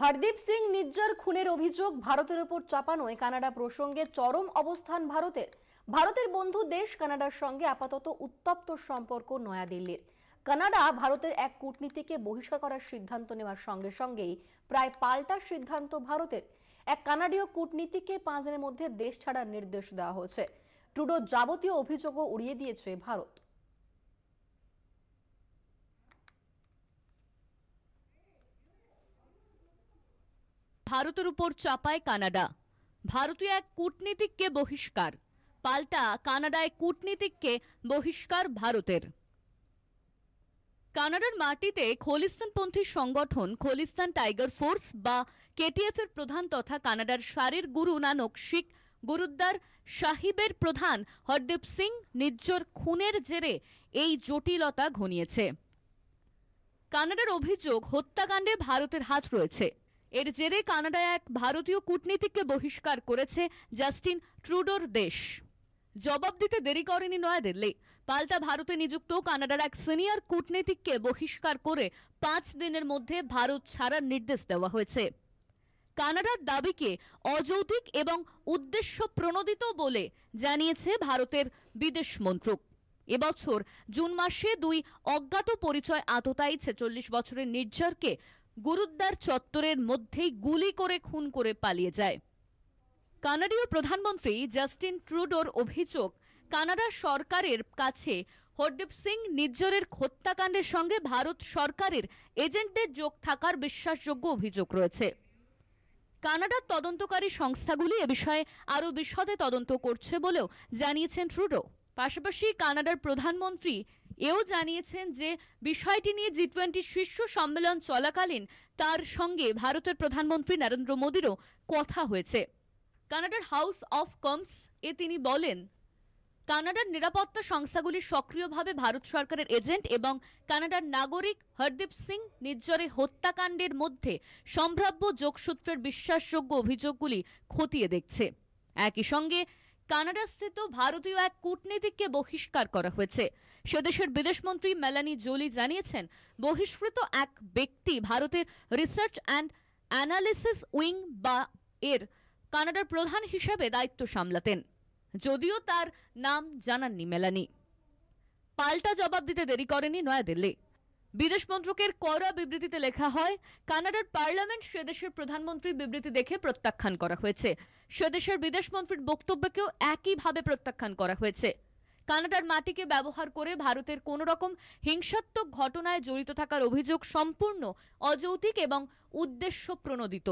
হরদীপ সিং নিজ্জর খুনের অভিযোগ ভারতের ওপর চাপানোয় কানাডা প্রসঙ্গে চরম অবস্থান ভারতের ভারতের বন্ধু দেশ কানাডার সঙ্গে আপাতত উত্তপ্ত সম্পর্ক নয়াদিল্লির কানাডা ভারতের এক কূটনীতিকে বহিষ্কার করার সিদ্ধান্ত নেওয়ার সঙ্গে সঙ্গেই প্রায় পাল্টা সিদ্ধান্ত ভারতের এক কানাডীয় কূটনীতিকে পাঁচ দিনের মধ্যে দেশ ছাড়ার নির্দেশ দেওয়া হয়েছে ট্রুডো যাবতীয় অভিযোগও উড়িয়ে দিয়েছে ভারত ভারতের উপর চাপায় কানাডা ভারতীয় এক কূটনীতিককে বহিষ্কার পাল্টা কানাডায় কূটনীতিককে বহিষ্কার ভারতের কানাডার মাটিতে খলিস্তানপন্থী সংগঠন খলিস্তান টাইগার ফোর্স বা কেটিএফের প্রধান তথা কানাডার সারির গুরু নানক শিখ গুরুদ্বার সাহিবের প্রধান হরদীপ সিং নিজ্জর খুনের জেরে এই জটিলতা ঘনিয়েছে কানাডার অভিযোগ হত্যাকাণ্ডে ভারতের হাত রয়েছে এর জেরে কানাডায় এক ভারতীয় কূটনীতিককে বহিষ্কার করেছে জাস্টিন ট্রুডোর দেশ জবাব দিতে দেরি করেনি নয়াদিল্লি পাল্টা ভারতে নিযুক্ত কানাডার এক সিনিয়র কূটনীতিককে বহিষ্কার করে পাঁচ দিনের মধ্যে ভারত ছাড়ার নির্দেশ দেওয়া হয়েছে কানাডার দাবিকে অযৌতিক এবং উদ্দেশ্য প্রণোদিত বলে জানিয়েছে ভারতের বিদেশ মন্ত্রক এবছর জুন মাসে দুই অজ্ঞাত পরিচয় আততায়ী ছেচল্লিশ বছরের নির্ঝরকে গুরুদ্বার চত্বরের মধ্যেই গুলি করে খুন করে পালিয়ে যায় কানাডীয় প্রধানমন্ত্রী জাস্টিন ট্রুডোর অভিযোগ কানাডা সরকারের কাছে হরদীপ সিং নিজরের হত্যাকাণ্ডের সঙ্গে ভারত সরকারের এজেন্টদের যোগ থাকার বিশ্বাসযোগ্য অভিযোগ রয়েছে কানাডার তদন্তকারী সংস্থাগুলি এ বিষয়ে আরও বিশদে তদন্ত করছে বলেও জানিয়েছেন ট্রুডো পাশাপাশি কানাডার প্রধানমন্ত্রী এও জানিয়েছেন যে বিষয়টি নিয়ে জি টোয়েন্টি শীর্ষ সম্মেলন চলাকালীন তার সঙ্গে ভারতের প্রধানমন্ত্রী নরেন্দ্র মোদীরও কথা হয়েছে কানাডার হাউস অফ কমস এ তিনি বলেন কানাডার নিরাপত্তা সংস্থাগুলি সক্রিয়ভাবে ভারত সরকারের এজেন্ট এবং কানাডার নাগরিক হরদীপ সিং নির্জরে হত্যাকাণ্ডের মধ্যে সম্ভাব্য যোগসূত্রের বিশ্বাসযোগ্য অভিযোগগুলি খতিয়ে দেখছে একই সঙ্গে কানাডাস্থিত ভারতীয় এক কূটনীতিককে বহিষ্কার করা হয়েছে সেদেশের বিদেশমন্ত্রী মেলানি জোলি জানিয়েছেন বহিষ্কৃত এক ব্যক্তি ভারতের রিসার্চ অ্যান্ড অ্যানালিসিস উইং বা এর কানাডার প্রধান হিসেবে দায়িত্ব সামলাতেন যদিও তার নাম জানাননি মেলানি পাল্টা জবাব দিতে দেরি করেনি নয়াদিল্লি বিদেশ মন্ত্রকের করা বিবৃতিতে লেখা হয় কানাডার পার্লামেন্ট সেদেশের প্রধানমন্ত্রীর বিবৃতি দেখে প্রত্যাখ্যান করা হয়েছে সেদেশের বিদেশ মন্ত্রীর বক্তব্যকেও একইভাবে প্রত্যাখ্যান করা হয়েছে কানাডার মাটিকে ব্যবহার করে ভারতের কোনো রকম হিংসাত্মক ঘটনায় জড়িত থাকার অভিযোগ সম্পূর্ণ অযৌতিক এবং উদ্দেশ্য প্রণোদিত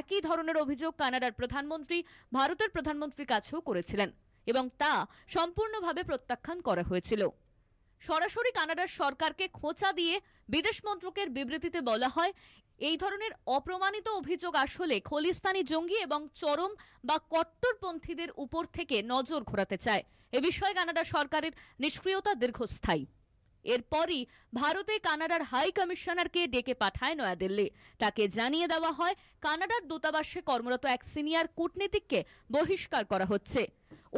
একই ধরনের অভিযোগ কানাডার প্রধানমন্ত্রী ভারতের প্রধানমন্ত্রীর কাছেও করেছিলেন এবং তা সম্পূর্ণভাবে প্রত্যাখ্যান করা হয়েছিল সরাসরি কানাডার সরকারকে খোঁচা দিয়ে বিদেশ মন্ত্রকের বিবৃতিতে বলা হয় এই ধরনের অপ্রমাণিত অভিযোগ আসলে খলিস্তানি জঙ্গি এবং চরম বা কট্টরপন্থীদের উপর থেকে নজর ঘোরাতে চায় এ বিষয়ে কানাডা সরকারের নিষ্ক্রিয়তা দীর্ঘস্থায়ী এরপরই ভারতে কানাডার হাই কমিশনারকে ডেকে পাঠায় নয়াদিল্লি তাকে জানিয়ে দেওয়া হয় কানাডার দূতাবাসে কর্মরত এক সিনিয়র কূটনীতিককে বহিষ্কার করা হচ্ছে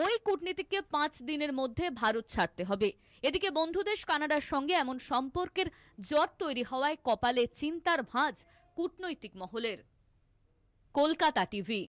ওই কূটনীতিককে পাঁচ দিনের মধ্যে ভারত ছাড়তে হবে এদিকে বন্ধুদেশ কানাডার সঙ্গে এমন সম্পর্কের জট তৈরি হওয়ায় কপালে চিন্তার ভাঁজ কূটনৈতিক মহলের কলকাতা টিভি